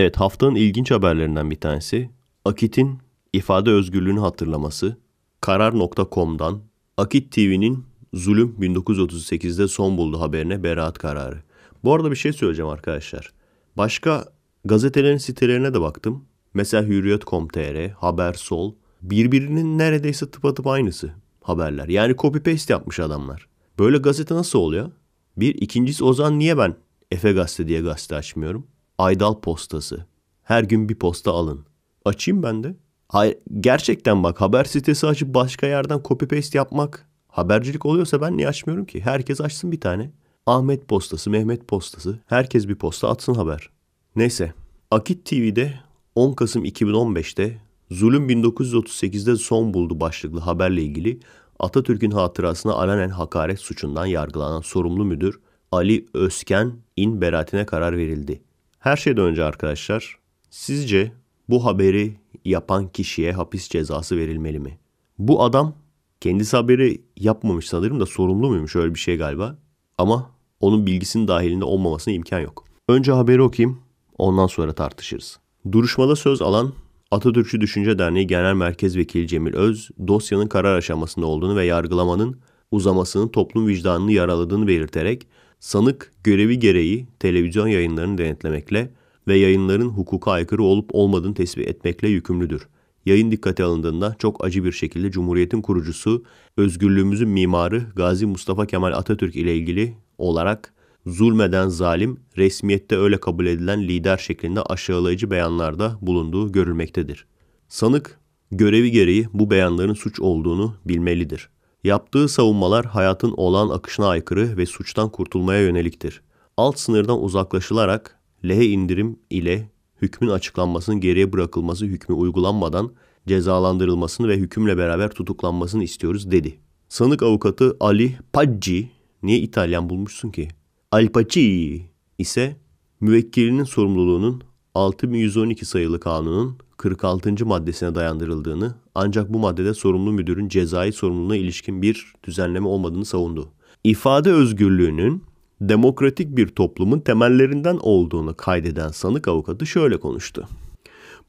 Evet haftanın ilginç haberlerinden bir tanesi Akit'in ifade özgürlüğünü hatırlaması karar.com'dan Akit TV'nin zulüm 1938'de son buldu haberine beraat kararı. Bu arada bir şey söyleyeceğim arkadaşlar. Başka gazetelerin sitelerine de baktım. Mesela Hürriyet.com.tr, Haber Sol. Birbirinin neredeyse tıpatıp aynısı haberler. Yani copy paste yapmış adamlar. Böyle gazete nasıl oluyor? Bir, ikincisi Ozan niye ben Efe Gazete diye gazete açmıyorum? Aydal postası. Her gün bir posta alın. Açayım ben de. Hayır, gerçekten bak haber sitesi açıp başka yerden copy paste yapmak habercilik oluyorsa ben niye açmıyorum ki? Herkes açsın bir tane. Ahmet postası, Mehmet postası. Herkes bir posta atsın haber. Neyse. Akit TV'de 10 Kasım 2015'te Zulüm 1938'de son buldu başlıklı haberle ilgili Atatürk'ün hatırasına alenen hakaret suçundan yargılanan sorumlu müdür Ali Özken in beraatine karar verildi. Her şeyden önce arkadaşlar, sizce bu haberi yapan kişiye hapis cezası verilmeli mi? Bu adam kendisi haberi yapmamış sanırım da sorumlu muymuş öyle bir şey galiba. Ama onun bilgisinin dahilinde olmamasına imkan yok. Önce haberi okuyayım ondan sonra tartışırız. Duruşmada söz alan Atatürkçü Düşünce Derneği Genel Merkez Vekili Cemil Öz, dosyanın karar aşamasında olduğunu ve yargılamanın uzamasının toplum vicdanını yaraladığını belirterek sanık görevi gereği televizyon yayınlarını denetlemekle ve yayınların hukuka aykırı olup olmadığını tespit etmekle yükümlüdür. Yayın dikkate alındığında çok acı bir şekilde Cumhuriyet'in kurucusu, özgürlüğümüzün mimarı Gazi Mustafa Kemal Atatürk ile ilgili olarak zulmeden zalim, resmiyette öyle kabul edilen lider şeklinde aşağılayıcı beyanlarda bulunduğu görülmektedir. Sanık, görevi gereği bu beyanların suç olduğunu bilmelidir. Yaptığı savunmalar hayatın olağan akışına aykırı ve suçtan kurtulmaya yöneliktir. Alt sınırdan uzaklaşılarak lehe indirim ile hükmün açıklanmasının geriye bırakılması hükmü uygulanmadan cezalandırılmasını ve hükümle beraber tutuklanmasını istiyoruz dedi. Sanık avukatı Ali Paggi. niye İtalyan bulmuşsun ki? Al Paggi ise müvekkilinin sorumluluğunun 6112 sayılı kanunun 46. maddesine dayandırıldığını ancak bu maddede sorumlu müdürün cezai sorumluluğuna ilişkin bir düzenleme olmadığını savundu. İfade özgürlüğünün demokratik bir toplumun temellerinden olduğunu kaydeden sanık avukatı şöyle konuştu.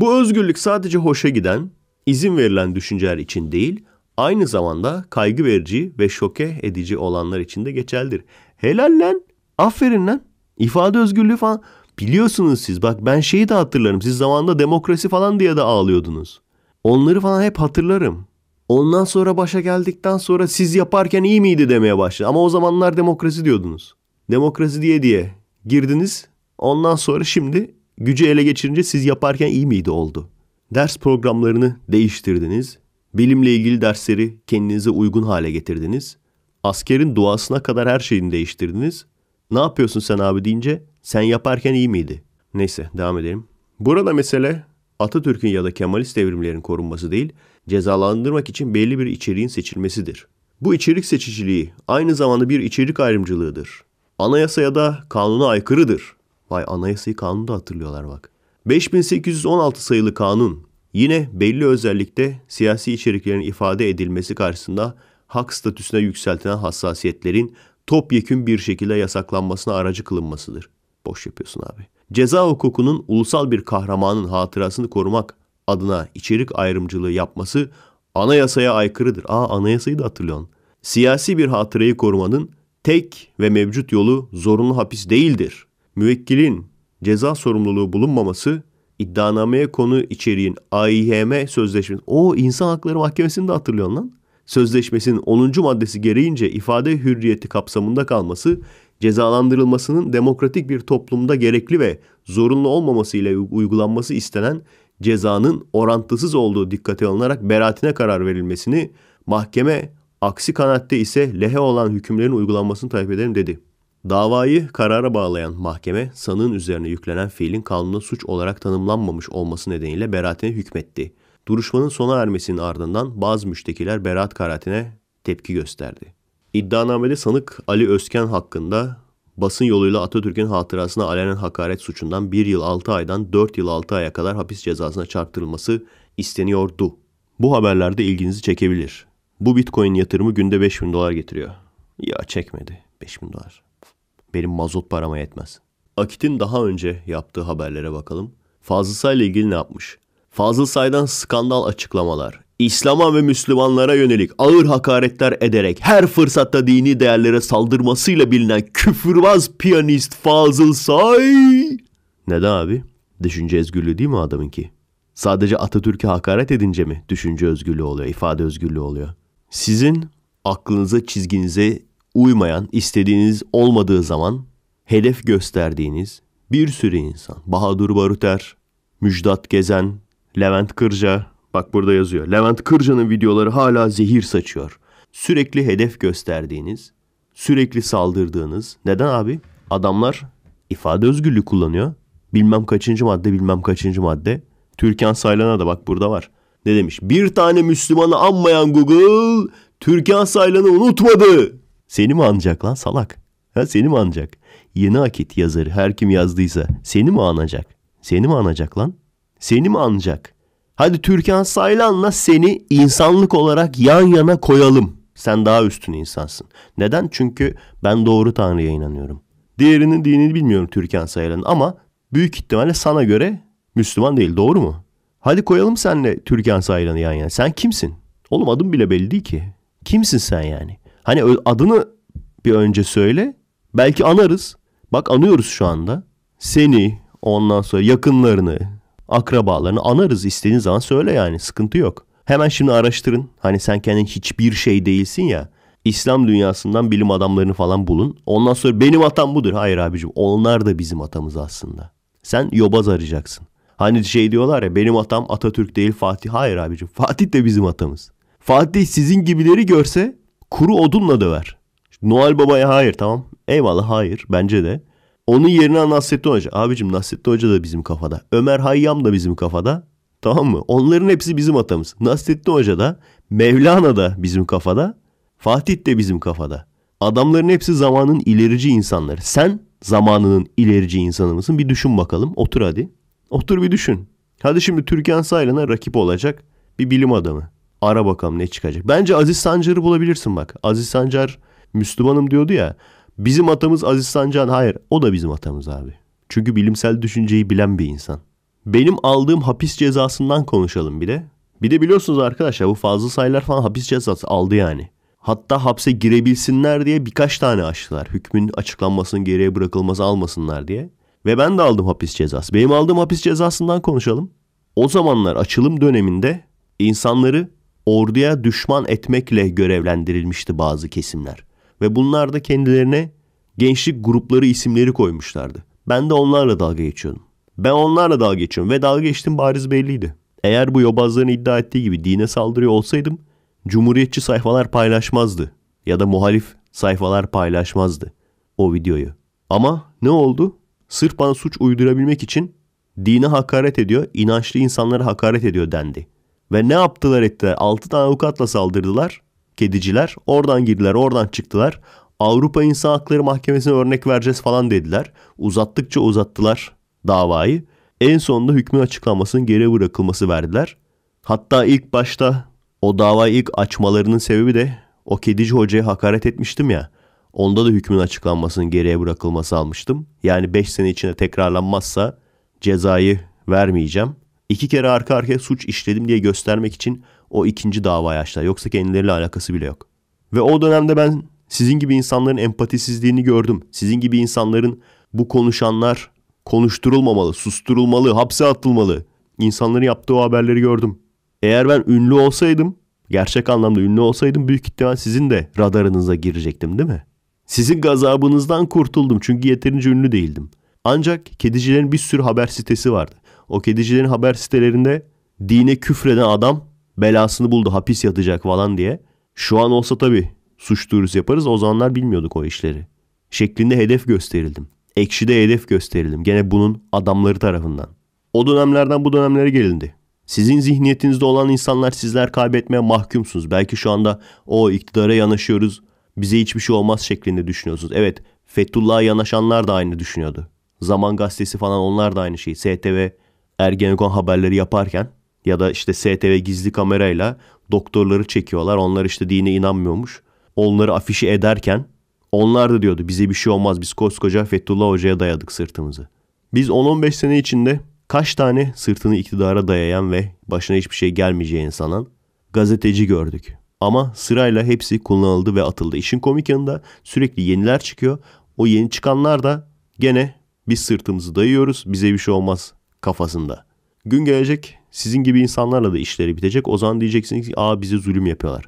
Bu özgürlük sadece hoşa giden, izin verilen düşünceler için değil, aynı zamanda kaygı verici ve şoke edici olanlar için de geçerlidir. Helal lan, aferin lan, ifade özgürlüğü falan. Biliyorsunuz siz bak ben şeyi de hatırlarım. Siz zamanında demokrasi falan diye de ağlıyordunuz. Onları falan hep hatırlarım. Ondan sonra başa geldikten sonra siz yaparken iyi miydi demeye başladı. Ama o zamanlar demokrasi diyordunuz. Demokrasi diye diye girdiniz. Ondan sonra şimdi gücü ele geçirince siz yaparken iyi miydi oldu. Ders programlarını değiştirdiniz. Bilimle ilgili dersleri kendinize uygun hale getirdiniz. Askerin duasına kadar her şeyini değiştirdiniz. Ne yapıyorsun sen abi deyince sen yaparken iyi miydi? Neyse devam edelim. Burada mesele Atatürk'ün ya da Kemalist devrimlerin korunması değil, cezalandırmak için belli bir içeriğin seçilmesidir. Bu içerik seçiciliği aynı zamanda bir içerik ayrımcılığıdır. Anayasa ya da kanuna aykırıdır. Vay anayasayı kanunda hatırlıyorlar bak. 5816 sayılı kanun yine belli özellikte siyasi içeriklerin ifade edilmesi karşısında hak statüsüne yükseltilen hassasiyetlerin topyekün bir şekilde yasaklanmasına aracı kılınmasıdır boş yapıyorsun abi. Ceza hukukunun ulusal bir kahramanın hatırasını korumak adına içerik ayrımcılığı yapması anayasaya aykırıdır. Aa anayasayı da hatırlıyorsun. Siyasi bir hatırayı korumanın tek ve mevcut yolu zorunlu hapis değildir. Müvekkilin ceza sorumluluğu bulunmaması iddianameye konu içeriğin AİHM sözleşmesi. O insan hakları mahkemesini de hatırlıyorsun lan. Sözleşmesinin 10. maddesi gereğince ifade hürriyeti kapsamında kalması cezalandırılmasının demokratik bir toplumda gerekli ve zorunlu olmaması ile uygulanması istenen cezanın orantısız olduğu dikkate alınarak beraatine karar verilmesini, mahkeme aksi kanatte ise lehe olan hükümlerin uygulanmasını talep ederim dedi. Davayı karara bağlayan mahkeme sanığın üzerine yüklenen fiilin kanunda suç olarak tanımlanmamış olması nedeniyle beraatine hükmetti. Duruşmanın sona ermesinin ardından bazı müştekiler beraat karaatine tepki gösterdi. İddianamede sanık Ali Özken hakkında basın yoluyla Atatürk'ün hatırasına alenen hakaret suçundan 1 yıl 6 aydan 4 yıl 6 aya kadar hapis cezasına çarptırılması isteniyordu. Bu haberlerde ilginizi çekebilir. Bu bitcoin yatırımı günde 5000 dolar getiriyor. Ya çekmedi 5000 dolar. Benim mazot parama yetmez. Akit'in daha önce yaptığı haberlere bakalım. Fazıl Say ile ilgili ne yapmış? Fazıl Say'dan skandal açıklamalar. İslam'a ve Müslümanlara yönelik ağır hakaretler ederek her fırsatta dini değerlere saldırmasıyla bilinen küfürbaz piyanist Fazıl Say. Neden abi? Düşünce özgürlüğü değil mi adamın ki? Sadece Atatürk'e hakaret edince mi düşünce özgürlüğü oluyor, ifade özgürlüğü oluyor? Sizin aklınıza, çizginize uymayan, istediğiniz olmadığı zaman hedef gösterdiğiniz bir sürü insan. Bahadur Baruter, Müjdat Gezen, Levent Kırca, Bak burada yazıyor. Levent Kırca'nın videoları hala zehir saçıyor. Sürekli hedef gösterdiğiniz, sürekli saldırdığınız. Neden abi? Adamlar ifade özgürlüğü kullanıyor. Bilmem kaçıncı madde, bilmem kaçıncı madde. Türkan Saylan'a da bak burada var. Ne demiş? Bir tane Müslümanı anmayan Google Türkan Saylan'ı unutmadı. Seni mi anacak lan salak? Ha seni mi anacak? Yeni Akit yazarı her kim yazdıysa seni mi anacak? Seni mi anacak lan? Seni mi anacak? Hadi Türkan Saylan'la seni insanlık olarak yan yana koyalım. Sen daha üstün insansın. Neden? Çünkü ben doğru Tanrı'ya inanıyorum. Diğerinin dinini bilmiyorum Türkan Saylan'ın ama büyük ihtimalle sana göre Müslüman değil. Doğru mu? Hadi koyalım senle Türkan Saylan'ı yan yana. Sen kimsin? Oğlum adım bile belli değil ki. Kimsin sen yani? Hani adını bir önce söyle. Belki anarız. Bak anıyoruz şu anda. Seni, ondan sonra yakınlarını, akrabalarını anarız istediğin zaman söyle yani sıkıntı yok. Hemen şimdi araştırın. Hani sen kendin hiçbir şey değilsin ya. İslam dünyasından bilim adamlarını falan bulun. Ondan sonra benim atam budur. Hayır abicim onlar da bizim atamız aslında. Sen yobaz arayacaksın. Hani şey diyorlar ya benim atam Atatürk değil Fatih. Hayır abicim Fatih de bizim atamız. Fatih sizin gibileri görse kuru odunla döver. Noel Baba'ya hayır tamam. Eyvallah hayır bence de. Onun yerine Nasrettin Hoca. Abicim Nasrettin Hoca da bizim kafada. Ömer Hayyam da bizim kafada. Tamam mı? Onların hepsi bizim atamız. Nasrettin Hoca da, Mevlana da bizim kafada. Fatih de bizim kafada. Adamların hepsi zamanın ilerici insanları. Sen zamanının ilerici insanı mısın? Bir düşün bakalım. Otur hadi. Otur bir düşün. Hadi şimdi Türkan Saylan'a rakip olacak bir bilim adamı. Ara bakalım ne çıkacak. Bence Aziz Sancar'ı bulabilirsin bak. Aziz Sancar Müslümanım diyordu ya. Bizim atamız Aziz Sancan hayır o da bizim atamız abi. Çünkü bilimsel düşünceyi bilen bir insan. Benim aldığım hapis cezasından konuşalım bir de. Bir de biliyorsunuz arkadaşlar bu fazla sayılar falan hapis cezası aldı yani. Hatta hapse girebilsinler diye birkaç tane açtılar. Hükmün açıklanmasının geriye bırakılması almasınlar diye. Ve ben de aldım hapis cezası. Benim aldığım hapis cezasından konuşalım. O zamanlar açılım döneminde insanları orduya düşman etmekle görevlendirilmişti bazı kesimler. Ve bunlar da kendilerine gençlik grupları isimleri koymuşlardı. Ben de onlarla dalga geçiyordum. Ben onlarla dalga geçiyorum ve dalga geçtim bariz belliydi. Eğer bu yobazların iddia ettiği gibi dine saldırıyor olsaydım cumhuriyetçi sayfalar paylaşmazdı ya da muhalif sayfalar paylaşmazdı o videoyu. Ama ne oldu? Sırf bana suç uydurabilmek için dine hakaret ediyor, inançlı insanlara hakaret ediyor dendi. Ve ne yaptılar ettiler? 6 tane avukatla saldırdılar kediciler oradan girdiler oradan çıktılar. Avrupa İnsan Hakları Mahkemesi'ne örnek vereceğiz falan dediler. Uzattıkça uzattılar davayı. En sonunda hükmün açıklanmasının geri bırakılması verdiler. Hatta ilk başta o davayı ilk açmalarının sebebi de o kedici hocaya hakaret etmiştim ya. Onda da hükmün açıklanmasının geriye bırakılması almıştım. Yani 5 sene içinde tekrarlanmazsa cezayı vermeyeceğim. İki kere arka arkaya suç işledim diye göstermek için o ikinci davayı açtılar. Yoksa kendileriyle alakası bile yok. Ve o dönemde ben sizin gibi insanların empatisizliğini gördüm. Sizin gibi insanların bu konuşanlar konuşturulmamalı, susturulmalı, hapse atılmalı. İnsanların yaptığı o haberleri gördüm. Eğer ben ünlü olsaydım, gerçek anlamda ünlü olsaydım büyük ihtimal sizin de radarınıza girecektim değil mi? Sizin gazabınızdan kurtuldum çünkü yeterince ünlü değildim. Ancak kedicilerin bir sürü haber sitesi vardı. O kedicilerin haber sitelerinde dine küfreden adam belasını buldu hapis yatacak falan diye. Şu an olsa tabii suç duyurusu yaparız o zamanlar bilmiyorduk o işleri. Şeklinde hedef gösterildim. Ekşi'de hedef gösterildim. Gene bunun adamları tarafından. O dönemlerden bu dönemlere gelindi. Sizin zihniyetinizde olan insanlar sizler kaybetmeye mahkumsunuz. Belki şu anda o iktidara yanaşıyoruz. Bize hiçbir şey olmaz şeklinde düşünüyorsunuz. Evet Fethullah'a yanaşanlar da aynı düşünüyordu. Zaman gazetesi falan onlar da aynı şeyi. STV Ergenekon haberleri yaparken ya da işte STV gizli kamerayla doktorları çekiyorlar. Onlar işte dine inanmıyormuş. Onları afişi ederken onlar da diyordu bize bir şey olmaz biz koskoca Fethullah Hoca'ya dayadık sırtımızı. Biz 10-15 sene içinde kaç tane sırtını iktidara dayayan ve başına hiçbir şey gelmeyeceğini sanan gazeteci gördük. Ama sırayla hepsi kullanıldı ve atıldı. İşin komik yanında sürekli yeniler çıkıyor. O yeni çıkanlar da gene biz sırtımızı dayıyoruz bize bir şey olmaz kafasında. Gün gelecek sizin gibi insanlarla da işleri bitecek. O zaman diyeceksiniz ki aa bize zulüm yapıyorlar.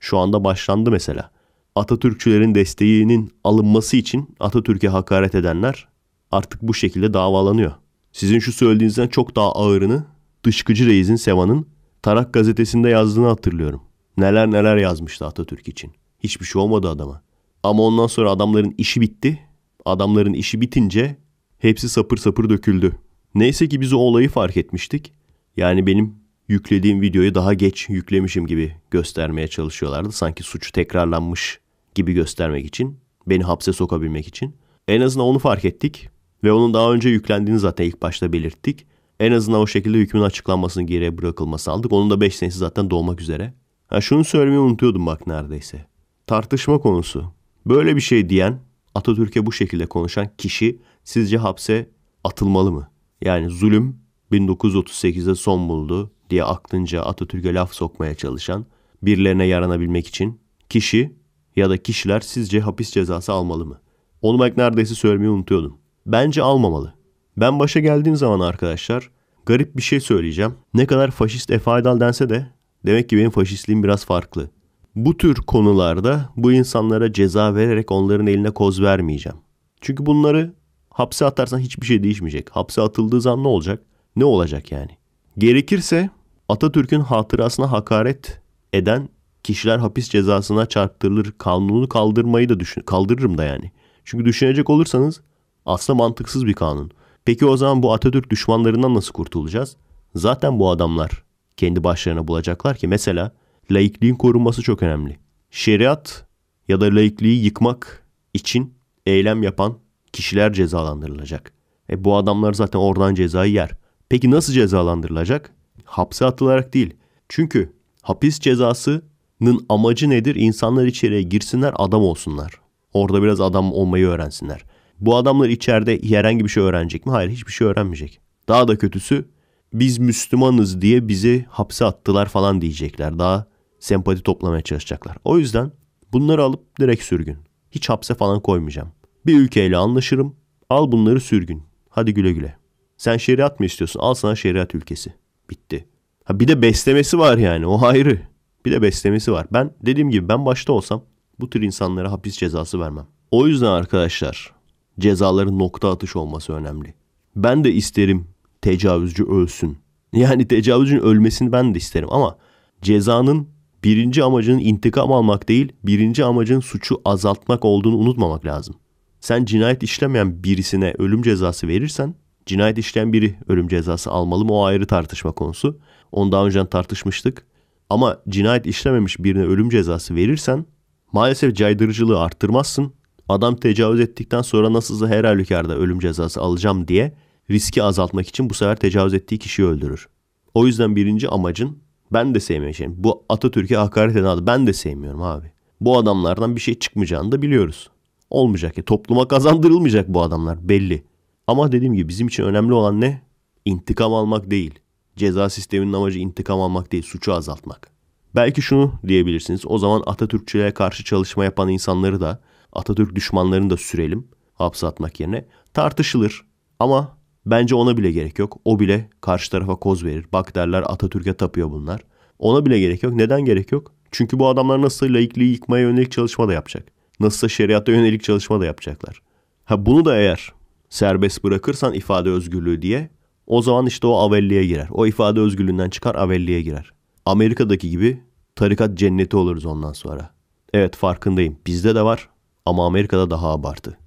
Şu anda başlandı mesela. Atatürkçülerin desteğinin alınması için Atatürk'e hakaret edenler artık bu şekilde davalanıyor. Sizin şu söylediğinizden çok daha ağırını dışkıcı reisin Seva'nın Tarak gazetesinde yazdığını hatırlıyorum. Neler neler yazmıştı Atatürk için. Hiçbir şey olmadı adama. Ama ondan sonra adamların işi bitti. Adamların işi bitince hepsi sapır sapır döküldü. Neyse ki biz o olayı fark etmiştik. Yani benim yüklediğim videoyu daha geç yüklemişim gibi göstermeye çalışıyorlardı. Sanki suç tekrarlanmış gibi göstermek için. Beni hapse sokabilmek için. En azından onu fark ettik. Ve onun daha önce yüklendiğini zaten ilk başta belirttik. En azından o şekilde hükmün açıklanmasını geriye bırakılması aldık. Onun da 5 senesi zaten dolmak üzere. Ha şunu söylemeyi unutuyordum bak neredeyse. Tartışma konusu. Böyle bir şey diyen, Atatürk'e bu şekilde konuşan kişi sizce hapse atılmalı mı? Yani zulüm 1938'de son buldu diye aklınca Atatürk'e laf sokmaya çalışan birilerine yaranabilmek için kişi ya da kişiler sizce hapis cezası almalı mı? Onu bak neredeyse söylemeyi unutuyordum. Bence almamalı. Ben başa geldiğim zaman arkadaşlar garip bir şey söyleyeceğim. Ne kadar faşist Efe Aydal dense de demek ki benim faşistliğim biraz farklı. Bu tür konularda bu insanlara ceza vererek onların eline koz vermeyeceğim. Çünkü bunları hapse atarsan hiçbir şey değişmeyecek. Hapse atıldığı zaman ne olacak? Ne olacak yani? Gerekirse Atatürk'ün hatırasına hakaret eden kişiler hapis cezasına çarptırılır. Kanunu kaldırmayı da düşün kaldırırım da yani. Çünkü düşünecek olursanız aslında mantıksız bir kanun. Peki o zaman bu Atatürk düşmanlarından nasıl kurtulacağız? Zaten bu adamlar kendi başlarına bulacaklar ki mesela laikliğin korunması çok önemli. Şeriat ya da laikliği yıkmak için eylem yapan kişiler cezalandırılacak. E bu adamlar zaten oradan cezayı yer. Peki nasıl cezalandırılacak? Hapse atılarak değil. Çünkü hapis cezasının amacı nedir? İnsanlar içeriye girsinler, adam olsunlar. Orada biraz adam olmayı öğrensinler. Bu adamlar içeride herhangi bir şey öğrenecek mi? Hayır, hiçbir şey öğrenmeyecek. Daha da kötüsü biz Müslümanız diye bizi hapse attılar falan diyecekler. Daha sempati toplamaya çalışacaklar. O yüzden bunları alıp direkt sürgün. Hiç hapse falan koymayacağım. Bir ülkeyle anlaşırım. Al bunları sürgün. Hadi güle güle. Sen şeriat mı istiyorsun? Al sana şeriat ülkesi. Bitti. Ha bir de beslemesi var yani o ayrı. Bir de beslemesi var. Ben dediğim gibi ben başta olsam bu tür insanlara hapis cezası vermem. O yüzden arkadaşlar cezaların nokta atış olması önemli. Ben de isterim tecavüzcü ölsün. Yani tecavüzcünün ölmesini ben de isterim ama cezanın birinci amacının intikam almak değil, birinci amacının suçu azaltmak olduğunu unutmamak lazım. Sen cinayet işlemeyen birisine ölüm cezası verirsen Cinayet işleyen biri ölüm cezası almalı mı o ayrı tartışma konusu. Onu daha önceden tartışmıştık. Ama cinayet işlememiş birine ölüm cezası verirsen maalesef caydırıcılığı arttırmazsın. Adam tecavüz ettikten sonra nasılsa her halükarda ölüm cezası alacağım diye riski azaltmak için bu sefer tecavüz ettiği kişiyi öldürür. O yüzden birinci amacın ben de sevmeyeceğim. Bu Atatürk'e hakaret eden adı ben de sevmiyorum abi. Bu adamlardan bir şey çıkmayacağını da biliyoruz. Olmayacak ya. Topluma kazandırılmayacak bu adamlar belli. Ama dediğim gibi bizim için önemli olan ne? İntikam almak değil. Ceza sisteminin amacı intikam almak değil, suçu azaltmak. Belki şunu diyebilirsiniz. O zaman Atatürkçülüğe karşı çalışma yapan insanları da Atatürk düşmanlarını da sürelim hapse atmak yerine. Tartışılır ama bence ona bile gerek yok. O bile karşı tarafa koz verir. Bak derler Atatürk'e tapıyor bunlar. Ona bile gerek yok. Neden gerek yok? Çünkü bu adamlar nasıl laikliği yıkmaya yönelik çalışma da yapacak. Nasılsa şeriatta yönelik çalışma da yapacaklar. Ha bunu da eğer serbest bırakırsan ifade özgürlüğü diye o zaman işte o avelliye girer. O ifade özgürlüğünden çıkar avelliye girer. Amerika'daki gibi tarikat cenneti oluruz ondan sonra. Evet farkındayım. Bizde de var ama Amerika'da daha abartı.